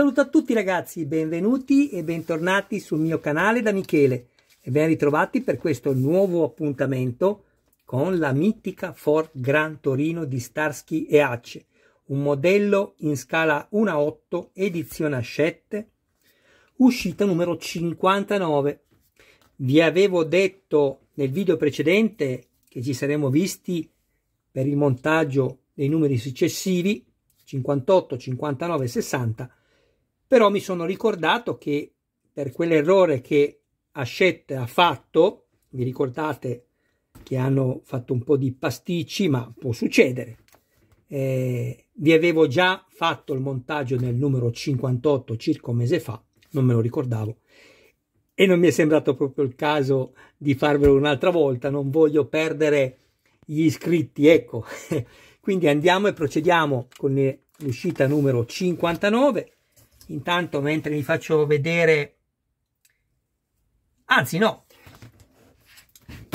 saluto a tutti ragazzi, benvenuti e bentornati sul mio canale da Michele e ben ritrovati per questo nuovo appuntamento con la mitica Ford Gran Torino di Starsky e Hatch, un modello in scala 1 a 8 edizione a 7, uscita numero 59. Vi avevo detto nel video precedente che ci saremmo visti per il montaggio dei numeri successivi 58, 59 60 però mi sono ricordato che per quell'errore che Hachette ha fatto, vi ricordate che hanno fatto un po' di pasticci, ma può succedere. Eh, vi avevo già fatto il montaggio nel numero 58 circa un mese fa, non me lo ricordavo, e non mi è sembrato proprio il caso di farvelo un'altra volta, non voglio perdere gli iscritti, ecco. Quindi andiamo e procediamo con l'uscita numero 59 intanto mentre vi faccio vedere anzi no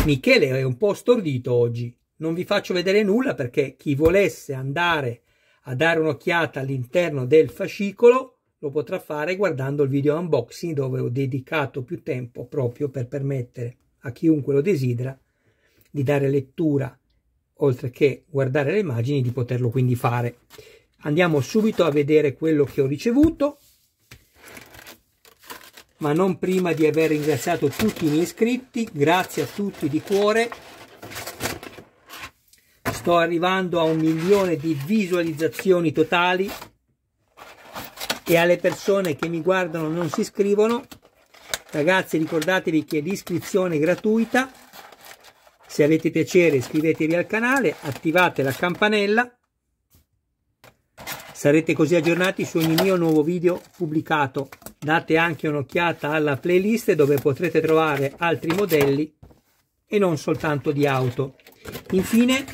Michele è un po' stordito oggi non vi faccio vedere nulla perché chi volesse andare a dare un'occhiata all'interno del fascicolo lo potrà fare guardando il video unboxing dove ho dedicato più tempo proprio per permettere a chiunque lo desidera di dare lettura oltre che guardare le immagini di poterlo quindi fare andiamo subito a vedere quello che ho ricevuto ma non prima di aver ringraziato tutti gli iscritti. Grazie a tutti di cuore. Sto arrivando a un milione di visualizzazioni totali e alle persone che mi guardano non si iscrivono. Ragazzi ricordatevi che l'iscrizione è gratuita. Se avete piacere iscrivetevi al canale, attivate la campanella. Sarete così aggiornati su ogni mio nuovo video pubblicato date anche un'occhiata alla playlist dove potrete trovare altri modelli e non soltanto di auto. Infine,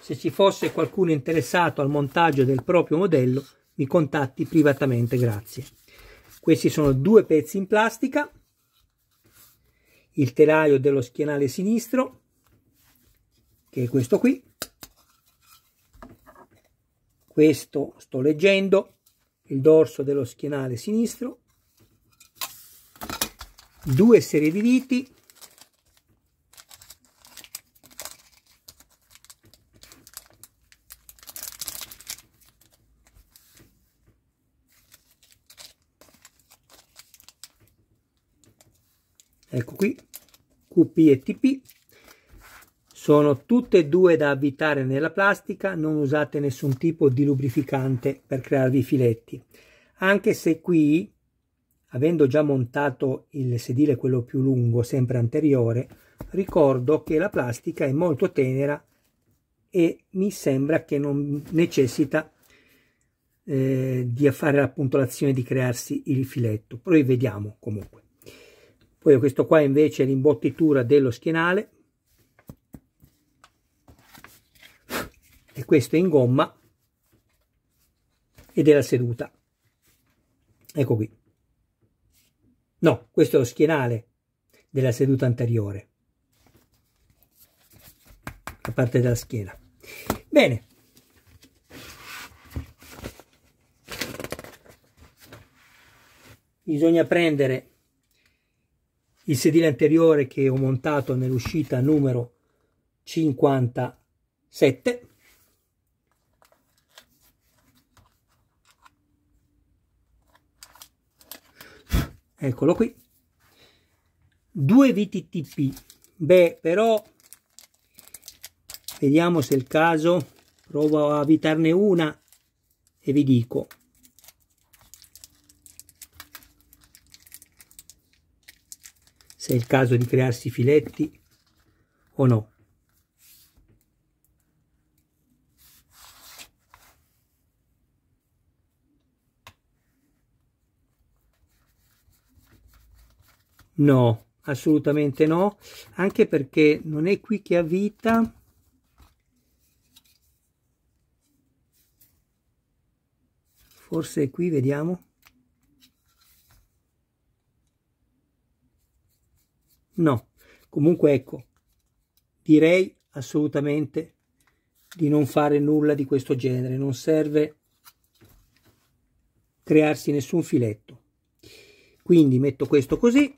se ci fosse qualcuno interessato al montaggio del proprio modello, mi contatti privatamente, grazie. Questi sono due pezzi in plastica, il telaio dello schienale sinistro, che è questo qui, questo sto leggendo, il dorso dello schienale sinistro, due serie di diti, ecco qui QP e TP sono tutte e due da avvitare nella plastica, non usate nessun tipo di lubrificante per crearvi i filetti. Anche se qui, avendo già montato il sedile quello più lungo, sempre anteriore, ricordo che la plastica è molto tenera e mi sembra che non necessita eh, di fare la puntolazione di crearsi il filetto. Poi vediamo comunque. Poi questo qua invece è l'imbottitura dello schienale e questo è in gomma ed è la seduta. Ecco qui. No, questo è lo schienale della seduta anteriore, la parte della schiena. Bene. Bisogna prendere il sedile anteriore che ho montato nell'uscita numero 57 eccolo qui 2 vttp beh però vediamo se è il caso provo a evitarne una e vi dico se è il caso di crearsi filetti o no No, assolutamente no, anche perché non è qui che ha vita. Forse è qui, vediamo. No, comunque ecco, direi assolutamente di non fare nulla di questo genere, non serve crearsi nessun filetto. Quindi metto questo così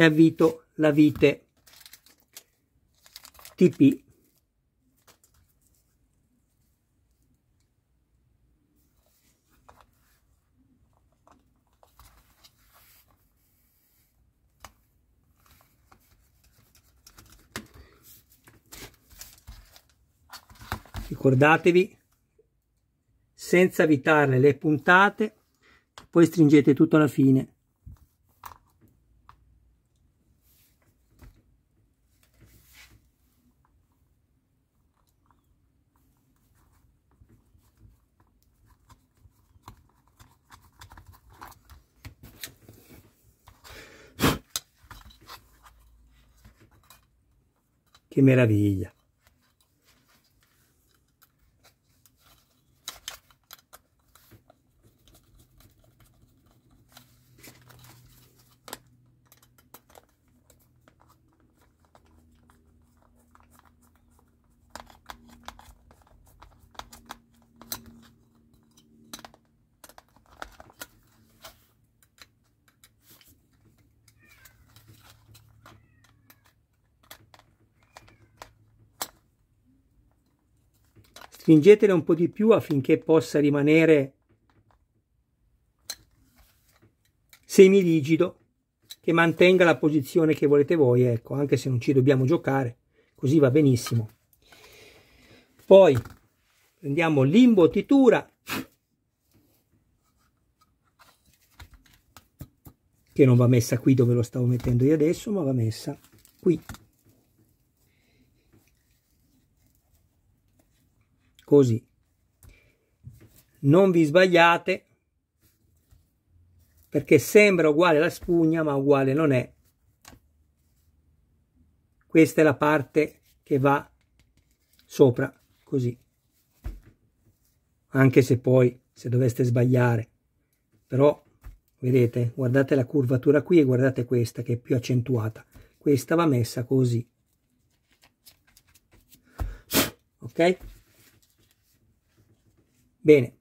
e avvito la vite TP. Ricordatevi, senza avvitare le puntate, poi stringete tutto alla fine. Qué maravilla. stringetele un po' di più affinché possa rimanere semirigido che mantenga la posizione che volete voi ecco anche se non ci dobbiamo giocare così va benissimo poi prendiamo l'imbottitura che non va messa qui dove lo stavo mettendo io adesso ma va messa qui così non vi sbagliate perché sembra uguale la spugna ma uguale non è questa è la parte che va sopra così anche se poi se doveste sbagliare però vedete guardate la curvatura qui e guardate questa che è più accentuata questa va messa così ok Bene,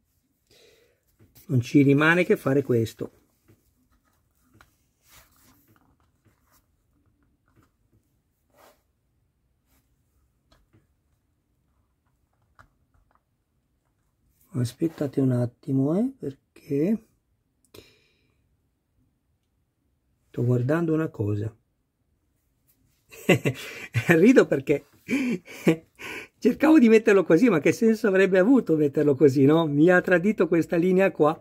non ci rimane che fare questo. Aspettate un attimo, eh, perché sto guardando una cosa. Rido perché Cercavo di metterlo così, ma che senso avrebbe avuto metterlo così, no? Mi ha tradito questa linea qua.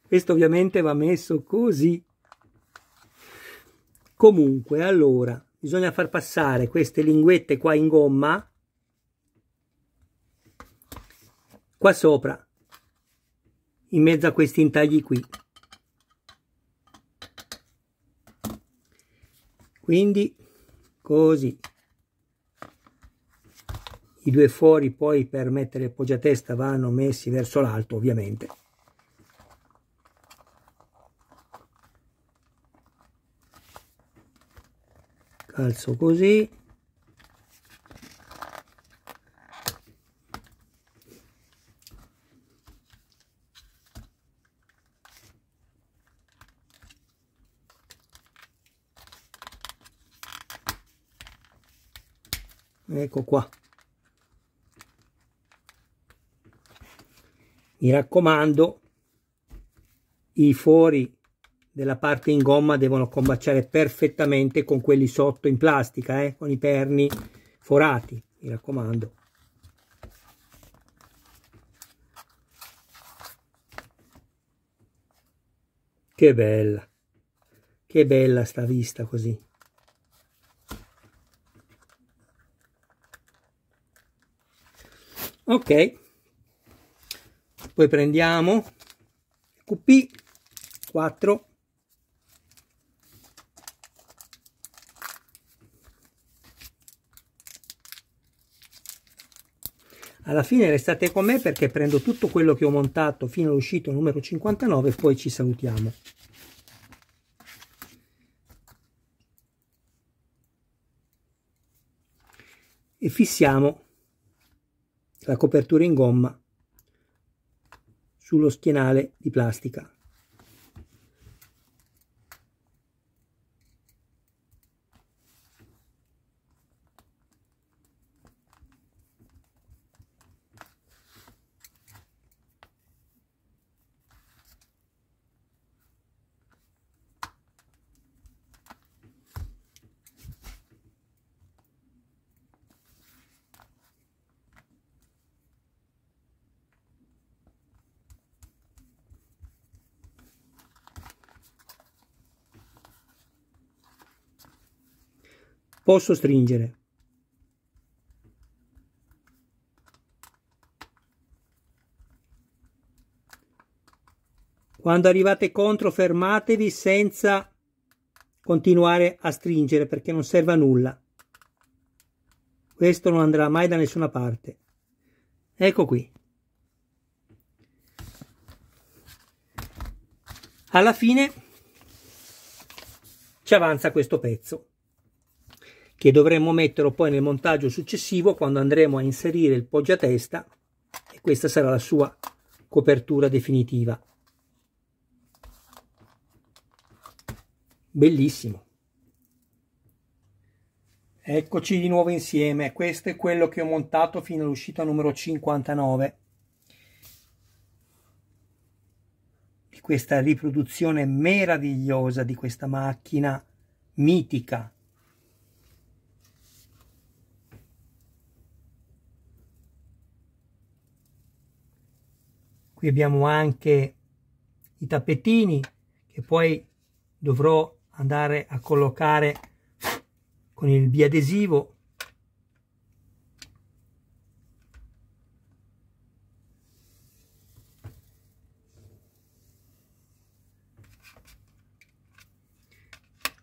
Questo ovviamente va messo così. Comunque, allora, bisogna far passare queste linguette qua in gomma, qua sopra, in mezzo a questi intagli qui. Quindi, così. I due fuori poi per mettere il poggiatesta vanno messi verso l'alto ovviamente. Calzo così. ecco qua mi raccomando i fori della parte in gomma devono combaciare perfettamente con quelli sotto in plastica eh? con i perni forati mi raccomando che bella che bella sta vista così ok poi prendiamo QP 4 alla fine restate con me perché prendo tutto quello che ho montato fino all'uscita numero 59 e poi ci salutiamo e fissiamo la copertura in gomma sullo schienale di plastica. Posso stringere. Quando arrivate contro fermatevi senza continuare a stringere perché non serve a nulla. Questo non andrà mai da nessuna parte. Ecco qui. Alla fine ci avanza questo pezzo che dovremmo mettere poi nel montaggio successivo quando andremo a inserire il poggiatesta e questa sarà la sua copertura definitiva. Bellissimo. Eccoci di nuovo insieme, questo è quello che ho montato fino all'uscita numero 59 di questa riproduzione meravigliosa di questa macchina mitica qui abbiamo anche i tappetini che poi dovrò andare a collocare con il biadesivo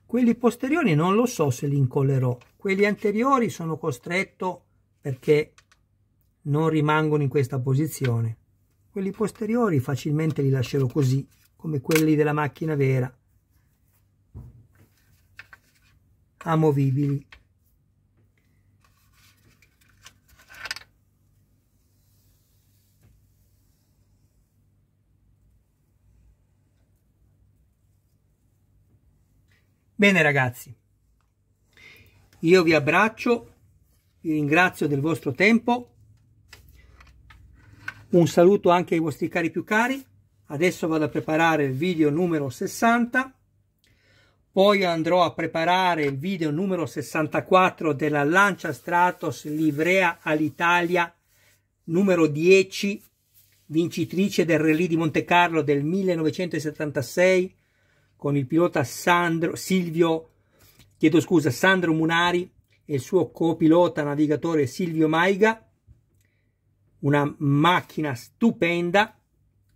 quelli posteriori non lo so se li incollerò quelli anteriori sono costretto perché non rimangono in questa posizione quelli posteriori facilmente li lascerò così, come quelli della macchina vera, amovibili. Bene ragazzi, io vi abbraccio, vi ringrazio del vostro tempo un saluto anche ai vostri cari più cari. Adesso vado a preparare il video numero 60. Poi andrò a preparare il video numero 64 della Lancia Stratos Livrea all'Italia numero 10, vincitrice del Rally di Monte Carlo del 1976 con il pilota Sandro Silvio chiedo scusa Sandro Munari e il suo copilota navigatore Silvio Maiga una macchina stupenda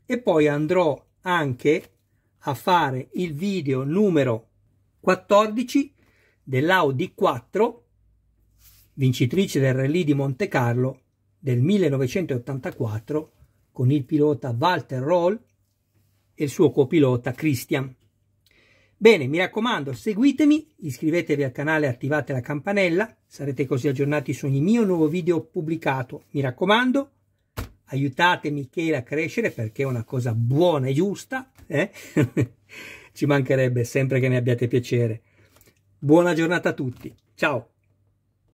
e poi andrò anche a fare il video numero 14 dell'Audi 4 vincitrice del Rally di Monte Carlo del 1984 con il pilota Walter Roll e il suo copilota Christian. Bene, mi raccomando, seguitemi, iscrivetevi al canale e attivate la campanella, sarete così aggiornati su ogni mio nuovo video pubblicato. Mi raccomando, aiutate Michele a crescere perché è una cosa buona e giusta, eh? ci mancherebbe sempre che ne abbiate piacere. Buona giornata a tutti, ciao!